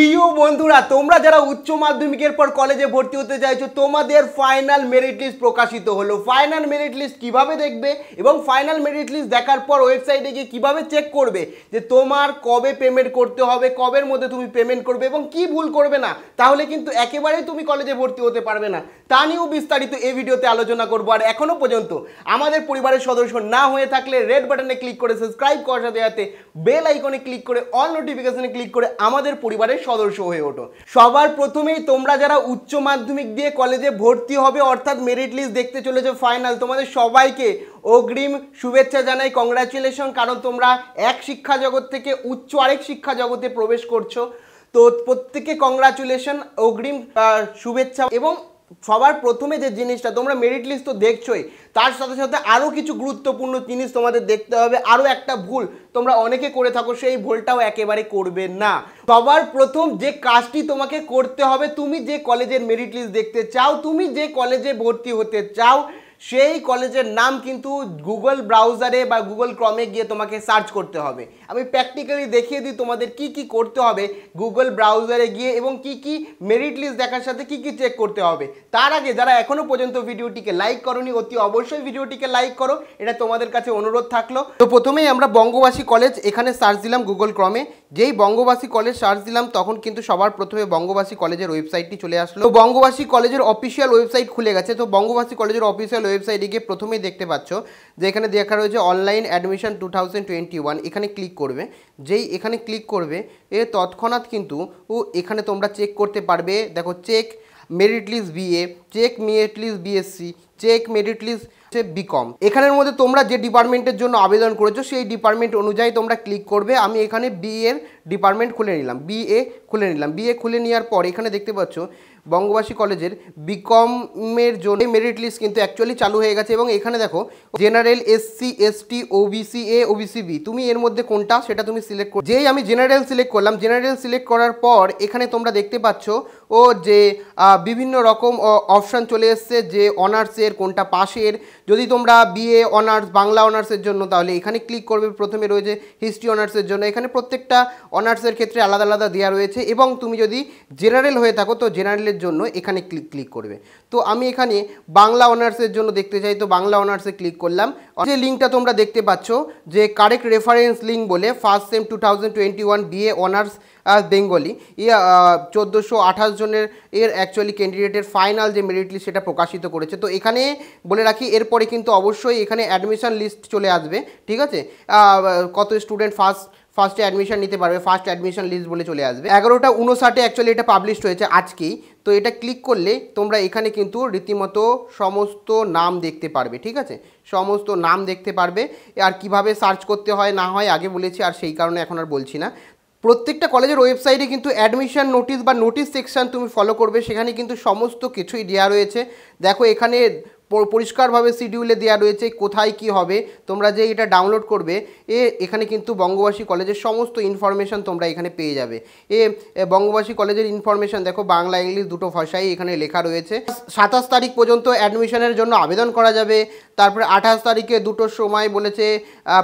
প্রিয় বন্ধুরা তোমরা যারা উচ্চ মাধ্যমিকের পর কলেজে ভর্তি হতে চাইছো তোমাদের ফাইনাল মেরিট লিস্ট প্রকাশিত হলো ফাইনাল মেরিট লিস্ট কিভাবে দেখবে এবং ফাইনাল মেরিট লিস্ট দেখার পর ওয়েবসাইটে গিয়ে কিভাবে চেক করবে যে তোমার কবে পেমেন্ট করতে হবে কবের মধ্যে তুমি পেমেন্ট করবে এবং কি ভুল করবে না তাহলে কিন্তু একেবারেই তুমি কলেজে ভর্তি হতে পারবে না তা নিয়েও বিস্তারিত এই ভিডিওতে আলোচনা করবো আর এখনও পর্যন্ত আমাদের পরিবারের সদস্য না হয়ে থাকলে রেড বাটনে ক্লিক করে সাবস্ক্রাইব করার সাথে সাথে বেল আইকনে ক্লিক করে অল নোটিফিকেশনে ক্লিক করে আমাদের পরিবারের সদস্য হয়ে ওঠো সবার প্রথমেই তোমরা যারা উচ্চ মাধ্যমিক দিয়ে কলেজে ভর্তি হবে অর্থাৎ মেরিট লিস্ট দেখতে চলেছে ফাইনাল তোমাদের সবাইকে অগ্রিম শুভেচ্ছা জানাই কংগ্রাচুলেশন কারণ তোমরা এক শিক্ষা জগৎ থেকে উচ্চ আরেক শিক্ষা জগতে প্রবেশ করছো তো প্রত্যেকে কংগ্রাচুলেশন অগ্রিম শুভেচ্ছা এবং সবার প্রথমে যে জিনিসটা তোমরা মেরিট লিস্ট তো দেখছোই তার সাথে সাথে আরও কিছু গুরুত্বপূর্ণ জিনিস তোমাদের দেখতে হবে আরও একটা ভুল তোমরা অনেকে করে থাকো সেই ভুলটাও একেবারে করবে না সবার প্রথম যে কাজটি তোমাকে করতে হবে তুমি যে কলেজের মেরিট লিস্ট দেখতে চাও তুমি যে কলেজে ভর্তি হতে চাও সেই কলেজের নাম কিন্তু গুগল ব্রাউজারে বা গুগল ক্রমে গিয়ে তোমাকে সার্চ করতে হবে আমি প্র্যাকটিক্যালি দেখিয়ে দিই তোমাদের কি কি করতে হবে গুগল ব্রাউজারে গিয়ে এবং কি কি মেরিট লিস্ট দেখার সাথে কি কি চেক করতে হবে তার আগে যারা এখনও পর্যন্ত ভিডিওটিকে লাইক করনি অতি অবশ্যই ভিডিওটিকে লাইক করো এটা তোমাদের কাছে অনুরোধ থাকলো তো প্রথমেই আমরা বঙ্গবাসী কলেজ এখানে সার্চ দিলাম গুগল ক্রমে যেই বঙ্গবাসী কলেজ সার্চ দিলাম তখন কিন্তু সবার প্রথমে বঙ্গবাসী কলেজের ওয়েবসাইটটি চলে আসলো তো বঙ্গবাসী কলেজের অফিসিয়াল ওয়েবসাইট খুলে গেছে তো বঙ্গবাসী কলেজের অফিসিয়াল ওয়েবসাইটে গিয়ে প্রথমেই দেখতে পাচ্ছ যে এখানে দেখা রয়েছে অনলাইন অ্যাডমিশন টু এখানে ক্লিক করবে যেই এখানে ক্লিক করবে এ তৎক্ষণাৎ কিন্তু এখানে তোমরা চেক করতে পারবে দেখো check merit list BA check merit list BSc check merit list হচ্ছে বিকম এখানের মধ্যে তোমরা যে ডিপার্টমেন্টের জন্য আবেদন করেছো সেই ডিপার্টমেন্ট অনুযায়ী তোমরা ক্লিক করবে আমি এখানে বি এর ডিপার্টমেন্ট খুলে নিলাম বি এ খুলে নিলাম বি এ খুলে নেওয়ার পর এখানে দেখতে পাচ্ছ বঙ্গবাসী কলেজের বিকমের জন্য মেরিট লিস্ট কিন্তু অ্যাকচুয়ালি চালু হয়ে গেছে এবং এখানে দেখো general SC ST OBC A OBC B তুমি এর মধ্যে কোনটা সেটা তুমি সিলেক্ট করো যেই আমি জেনারেল সিলেক্ট করলাম জেনারেল সিলেক্ট করার পর এখানে তোমরা দেখতে পাচ্ছ ও যে বিভিন্ন রকম অপশান চলে এসছে যে অনার্সের কোনটা পাশের যদি তোমরা বিএ অনার্স বাংলা অনার্সের জন্য তাহলে এখানে ক্লিক করবে প্রথমে রয়েছে হিস্ট্রি অনার্সের জন্য এখানে প্রত্যেকটা অনার্সের ক্ষেত্রে আলাদা আলাদা দেওয়া রয়েছে এবং তুমি যদি জেনারেল হয়ে থাকো তো জেনারেলের জন্য এখানে ক্লিক ক্লিক করবে তো আমি এখানে বাংলা অনার্সের জন্য দেখতে চাই তো বাংলা অনার্সে ক্লিক করলাম যে লিঙ্কটা তোমরা দেখতে পাচ্ছ যে কারেক্ট রেফারেন্স লিঙ্ক বলে first sem two thousand twenty one BA honours Bengali ইয়া চোদ্দোশো আঠাশ জনের এর অ্যাকচুয়ালি ক্যান্ডিডেটের ফাইনাল যে মেরিট লিস্ট সেটা প্রকাশিত করেছে তো এখানে বলে রাখি এরপরে কিন্তু অবশ্যই এখানে অ্যাডমিশান লিস্ট চলে আসবে ঠিক আছে কত স্টুডেন্ট ফার্স্ট ফার্স্টে অ্যাডমিশান নিতে পারবে ফার্স্ট অ্যাডমিশান লিস্ট বলে চলে আসবে এগারোটা উনষাটে অ্যাকচুয়ালি এটা পাবলিশ হয়েছে আজকেই তো এটা ক্লিক করলে তোমরা এখানে কিন্তু রীতিমতো সমস্ত নাম দেখতে পারবে ঠিক আছে সমস্ত নাম দেখতে পারবে আর কিভাবে সার্চ করতে হয় না হয় আগে বলেছি আর সেই কারণে এখন আর বলছি না প্রত্যেকটা কলেজের ওয়েবসাইটে কিন্তু অ্যাডমিশন নোটিশ বা নোটিশ সেকশান তুমি ফলো করবে সেখানে কিন্তু সমস্ত কিছুই দেওয়া রয়েছে দেখো এখানে পরিষ্কারভাবে শিডিউলে দেওয়া রয়েছে কোথায় কি হবে তোমরা যে এটা ডাউনলোড করবে এ এখানে কিন্তু বঙ্গবাসী কলেজের সমস্ত ইনফরমেশান তোমরা এখানে পেয়ে যাবে এ বঙ্গবাসী কলেজের ইনফরমেশান দেখো বাংলা ইংলিশ দুটো ভাষায় এখানে লেখা রয়েছে সাতাশ তারিখ পর্যন্ত অ্যাডমিশনের জন্য আবেদন করা যাবে তারপরে আঠাশ তারিখে দুটোর সময় বলেছে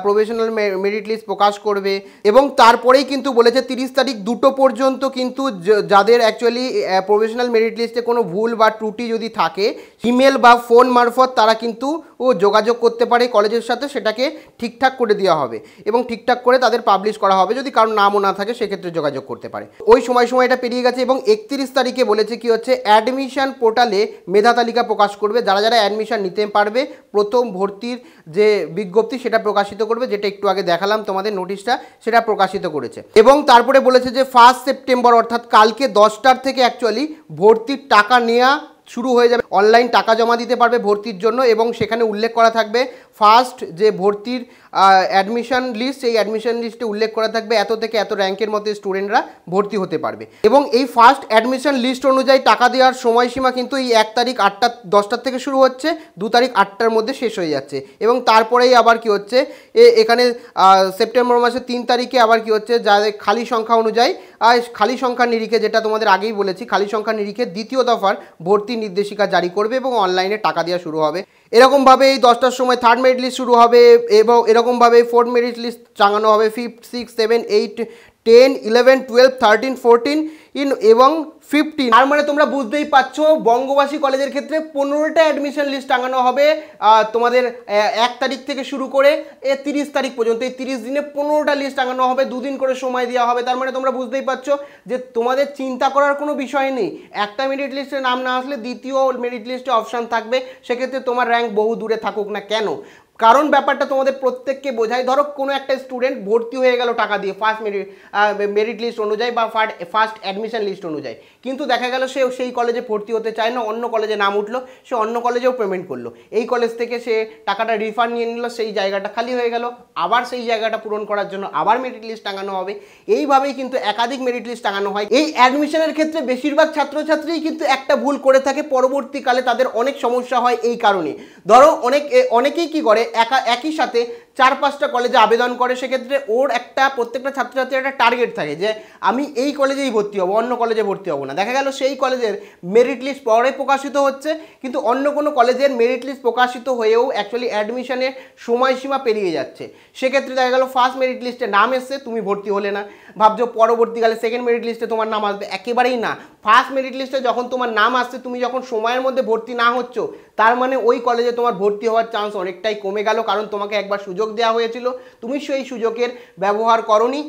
প্রফেশনাল মেরিট লিস্ট প্রকাশ করবে এবং তারপরেই কিন্তু বলেছে তিরিশ তারিখ দুটো পর্যন্ত কিন্তু যাদের অ্যাকচুয়ালি প্রফেশনাল মেরিট লিস্টে কোনো ভুল বা ত্রুটি যদি থাকে ইমেল বা ফোন মারফত তারা কিন্তু ও যোগাযোগ করতে পারে কলেজের সাথে সেটাকে ঠিকঠাক করে দেওয়া হবে এবং ঠিকঠাক করে তাদের পাবলিশ করা হবে যদি কারোর নামও না থাকে সেক্ষেত্রে যোগাযোগ করতে পারে ওই সময় সময় এটা পেরিয়ে গেছে এবং একত্রিশ তারিখে বলেছে কি হচ্ছে অ্যাডমিশান পোর্টালে মেধা তালিকা প্রকাশ করবে যারা যারা অ্যাডমিশন নিতে পারবে প্রথম ভর্তির যে বিজ্ঞপ্তি সেটা প্রকাশিত করবে যেটা একটু আগে দেখালাম তোমাদের নোটিশটা সেটা প্রকাশিত করেছে এবং তারপরে বলেছে যে ফার্স্ট সেপ্টেম্বর অর্থাৎ কালকে দশটার থেকে অ্যাকচুয়ালি ভর্তির টাকা নেওয়া শুরু হয়ে যাবে অনলাইন টাকা জমা দিতে পারবে ভর্তির জন্য এবং সেখানে উল্লেখ করা থাকবে ফার্স্ট যে ভর্তির অ্যাডমিশন লিস্ট এই অ্যাডমিশন লিস্টে উল্লেখ করা থাকবে এত থেকে এত র্যাঙ্কের মধ্যে স্টুডেন্টরা ভর্তি হতে পারবে এবং এই ফার্স্ট অ্যাডমিশন লিস্ট অনুযায়ী টাকা দেওয়ার সময়সীমা কিন্তু এই এক তারিখ আটটা দশটার থেকে শুরু হচ্ছে দু তারিখ আটটার মধ্যে শেষ হয়ে যাচ্ছে এবং তারপরেই আবার কি হচ্ছে এখানে সেপ্টেম্বর মাসের তিন তারিখে আবার কি হচ্ছে যাদের খালি সংখ্যা অনুযায়ী খালি সংখ্যার নিরিখে যেটা তোমাদের আগেই বলেছি খালি সংখ্যার নিরিখে দ্বিতীয় দফার ভর্তি নির্দেশিকা জারি করবে এবং অনলাইনে টাকা দেওয়া শুরু হবে এরকমভাবে এই দশটার সময় থার্ড মেরিট লিস্ট শুরু হবে এবং এরকমভাবে ফোর্থ মেরিট লিস্ট টাঙানো হবে fifth six seven eight ten eleven twelve thirteen fourteen ইন এবং ফিফটিন আর মানে তোমরা বুঝতেই পারছো বঙ্গবাসী কলেজের ক্ষেত্রে পনেরোটা অ্যাডমিশন লিস্ট টাঙানো হবে তোমাদের এক তারিখ থেকে শুরু করে এ তিরিশ তারিখ পর্যন্ত এই তিরিশ দিনে পনেরোটা লিস্ট টাঙানো হবে দুদিন করে সময় দেওয়া হবে তার মানে তোমরা বুঝতেই পারছো যে তোমাদের চিন্তা করার কোনো বিষয় নেই একটা মেরিট লিস্টে নাম না আসলে দ্বিতীয় মেরিট লিস্টে অপশান থাকবে সেক্ষেত্রে তোমার র্যাঙ্ক বহু দূরে থাকুক না কেন কারণ ব্যাপারটা তোমাদের প্রত্যেককে বোঝায় ধরো কোনো একটা স্টুডেন্ট ভর্তি হয়ে গেল টাকা দিয়ে ফার্স্ট মেরিট মেরিট লিস্ট অনুযায়ী বা ফার্স্ট অ্যাডমিশন লিস্ট অনুযায়ী কিন্তু দেখা গেল সে সেই কলেজে ভর্তি হতে চায় না অন্য কলেজে নাম উঠলো সে অন্য কলেজেও পেমেন্ট করলো এই কলেজ থেকে সে টাকাটা রিফান্ড নিয়ে নিল সেই জায়গাটা খালি হয়ে গেল আবার সেই জায়গাটা পূরণ করার জন্য আবার মেরিট লিস্ট টাঙানো হবে এইভাবেই কিন্তু একাধিক মেরিট লিস্ট টাঙানো হয় এই অ্যাডমিশনের ক্ষেত্রে বেশিরভাগ ছাত্রছাত্রীই কিন্তু একটা ভুল করে থাকে পরবর্তীকালে তাদের অনেক সমস্যা হয় এই কারণে ধরো অনেক অনেকেই কি করে একা একই সাথে চার পাঁচটা কলেজে আবেদন করে সেক্ষেত্রে ওর একটা প্রত্যেকটা ছাত্রছাত্রীর একটা টার্গেট থাকে যে আমি এই কলেজেই ভর্তি হবো অন্য কলেজে ভর্তি হবো না দেখা গেল সেই কলেজের মেরিট লিস্ট পরে প্রকাশিত হচ্ছে কিন্তু অন্য কোনো কলেজের মেরিট লিস্ট প্রকাশিত হয়েও অ্যাকচুয়ালি অ্যাডমিশনের সময়সীমা পেরিয়ে যাচ্ছে সেক্ষেত্রে দেখা গেল ফার্স্ট মেরিট লিস্টে নাম এসছে তুমি ভর্তি হলে না ভাবছো পরবর্তীকালে সেকেন্ড মেরিট লিস্টে তোমার নাম আসবে একেবারেই না ফার্স্ট মেরিট লিস্টে যখন তোমার নাম আসছে তুমি যখন সময়ের মধ্যে ভর্তি না হচ্ছ তার মানে ওই কলেজে তোমার ভর্তি হওয়ার চান্স অনেকটাই কমে গেল কারণ তোমাকে একবার সুযোগ সুযোগ দেওয়া হয়েছিল তুমি সেই সুযোগের ব্যবহার করনি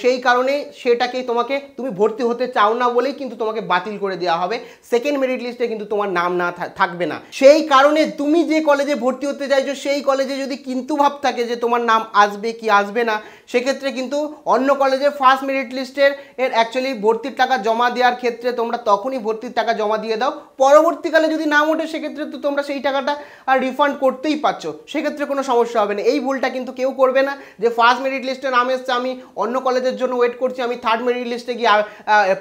সেই কারণে সেটাকে তোমাকে তুমি ভর্তি হতে চাও না বলেই কিন্তু তোমাকে বাতিল করে দেওয়া হবে সেকেন্ড মেরিট লিস্টে কিন্তু তোমার নাম না থাকবে না সেই কারণে তুমি যে কলেজে ভর্তি হতে চাইছো সেই কলেজে যদি কিন্তু ভাব থাকে যে তোমার নাম আসবে কি আসবে না সেক্ষেত্রে কিন্তু অন্য কলেজে ফার্স্ট মেরিট লিস্টের এর অ্যাকচুয়ালি ভর্তির টাকা জমা দেওয়ার ক্ষেত্রে তোমরা তখনই ভর্তির টাকা জমা দিয়ে দাও পরবর্তীকালে যদি নাম ওঠে সেক্ষেত্রে তো তোমরা সেই টাকাটা আর রিফান্ড করতেই পারছো সেক্ষেত্রে কোনো সমস্যা হবে না এই ভুলটা কিন্তু কেউ করবে না যে ফার্স্ট মেরিট লিস্টে নাম এসছে আমি অন্য কলেজের জন্য ওয়েট করছি আমি থার্ড মেরিট লিস্টে গিয়ে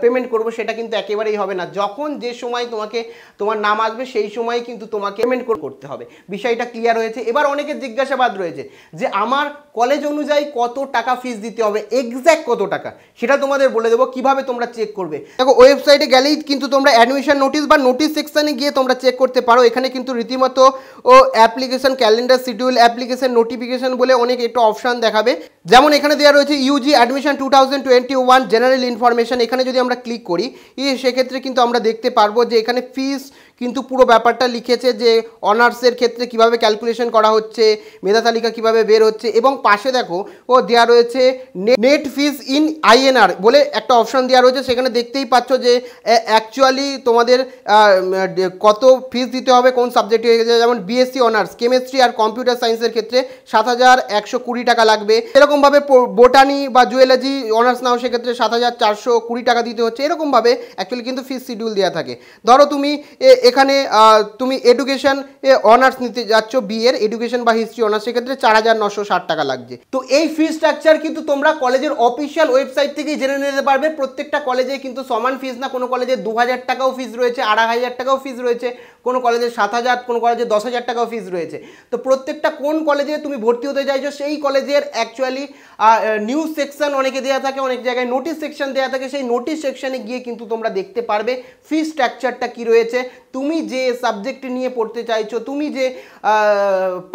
পেমেন্ট করব সেটা কিন্তু একেবারেই হবে না যখন যে সময় তোমাকে তোমার নাম আসবে সেই সময় কিন্তু তোমাকে পেমেন্ট করতে হবে বিষয়টা ক্লিয়ার হয়েছে এবার অনেকের জিজ্ঞাসাবাদ রয়েছে যে আমার কলেজ অনুযায়ী কত টাকা ফিস দিতে হবে এক্স্যাক্ট কত টাকা সেটা তোমাদের বলে দেবো কিভাবে তোমরা চেক করবে দেখো ওয়েবসাইটে গেলেই কিন্তু তোমরা অ্যাডমিশন নোটিস বা নোটিস সেকশানে গিয়ে তোমরা চেক করতে পারো এখানে কিন্তু রীতিমতো ও application calendar schedule application notification notification বলে অনেক একটু অপশান দেখাবে যেমন এখানে দেওয়া রয়েছে UG admission two thousand twenty one general information এখানে যদি আমরা ক্লিক করি সেক্ষেত্রে কিন্তু আমরা দেখতে পারবো যে এখানে ফিস কিন্তু পুরো ব্যাপারটা লিখেছে যে অনার্সের ক্ষেত্রে কিভাবে ক্যালকুলেশন করা হচ্ছে মেধা তালিকা কিভাবে বের হচ্ছে এবং পাশে দেখো ও দেওয়া রয়েছে নেট ফিস ইন আইএনআর বলে একটা অপশান দেওয়া রয়েছে সেখানে দেখতেই পাচ্ছ যে অ্যাকচুয়ালি তোমাদের কত ফিস দিতে হবে কোন সাবজেক্টে যেমন বিএসসি অনার্স কেমিস্ট্রি আর কম্পিউটার সায়েন্সের ক্ষেত্রে সাত হাজার একশো কুড়ি টাকা লাগবে এরকমভাবে বোটানি বা জুয়েলজি অনার্স নাও সেক্ষেত্রে সাত হাজার চারশো কুড়ি টাকা দিতে হচ্ছে এরকমভাবে অ্যাকচুয়ালি কিন্তু ফিস শিডিউল দেওয়া থাকে ধরো তুমি এখানে তুমি এডুকেশান অনার্স নিতে যাচ্ছ বিয়ের এডুকেশন বা হিস্ট্রি অনার্স সেক্ষেত্রে চার হাজার নশো ষাট টাকা লাগছে তো এই ফি স্ট্রাকচার কিন্তু তোমরা কলেজের অফিসিয়াল ওয়েবসাইট থেকেই জেনে নিতে পারবে প্রত্যেকটা কলেজে কিন্তু সমান ফিস না কোনো কলেজে দু হাজার টাকাও ফিস রয়েছে আড়াই হাজার টাকাও ফিস রয়েছে কোনো কলেজে সাত হাজার কোনো কলেজে দশ হাজার টাকাও ফিস রয়েছে তো প্রত্যেকটা কোন কলেজে তুমি ভর্তি হতে চাইছো সেই কলেজের অ্যাকচুয়ালি নিউজ সেকশন অনেকে দেওয়া থাকে অনেক জায়গায় নোটিশ সেকশন দেওয়া থাকে সেই নোটিশ সেকশনে গিয়ে কিন্তু তোমরা দেখতে পারবে ফি স্ট্রাকচারটা কি রয়েছে তুমি যে সাবজেক্ট নিয়ে পড়তে চাইছো তুমি যে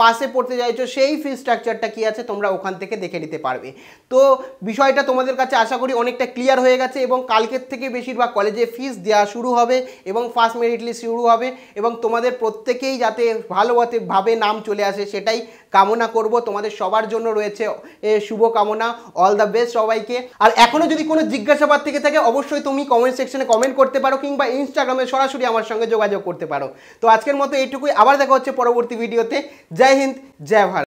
পাশে পড়তে চাইছো সেই ফি স্ট্রাকচারটা কি আছে তোমরা ওখান থেকে দেখে নিতে পারবে তো বিষয়টা তোমাদের কাছে আশা করি অনেকটা ক্লিয়ার হয়ে গেছে এবং কালকের থেকে বেশিরভাগ কলেজে ফিস দেওয়া শুরু হবে এবং ফার্স্ট মেরিট লিস্ট শুরু হবে এবং তোমাদের প্রত্যেকেই যাতে ভালোভাবে ভাবে নাম চলে আসে সেটাই কামনা করব তোমাদের সবার জন্য রয়েছে শুভ কামনা অল দ্য বেস্ট সবাইকে আর এখনও যদি কোনো জিজ্ঞাসাবাদ থেকে থাকে অবশ্যই তুমি কমেন্ট সেকশনে কমেন্ট করতে পারো কিংবা ইনস্টাগ্রামে সরাসরি আমার সঙ্গে যোগাযোগ করতে পারো তো আজকের মতো এইটুকুই আবার দেখা হচ্ছে পরবর্তী ভিডিওতে জয় হিন্দ জয় ভারত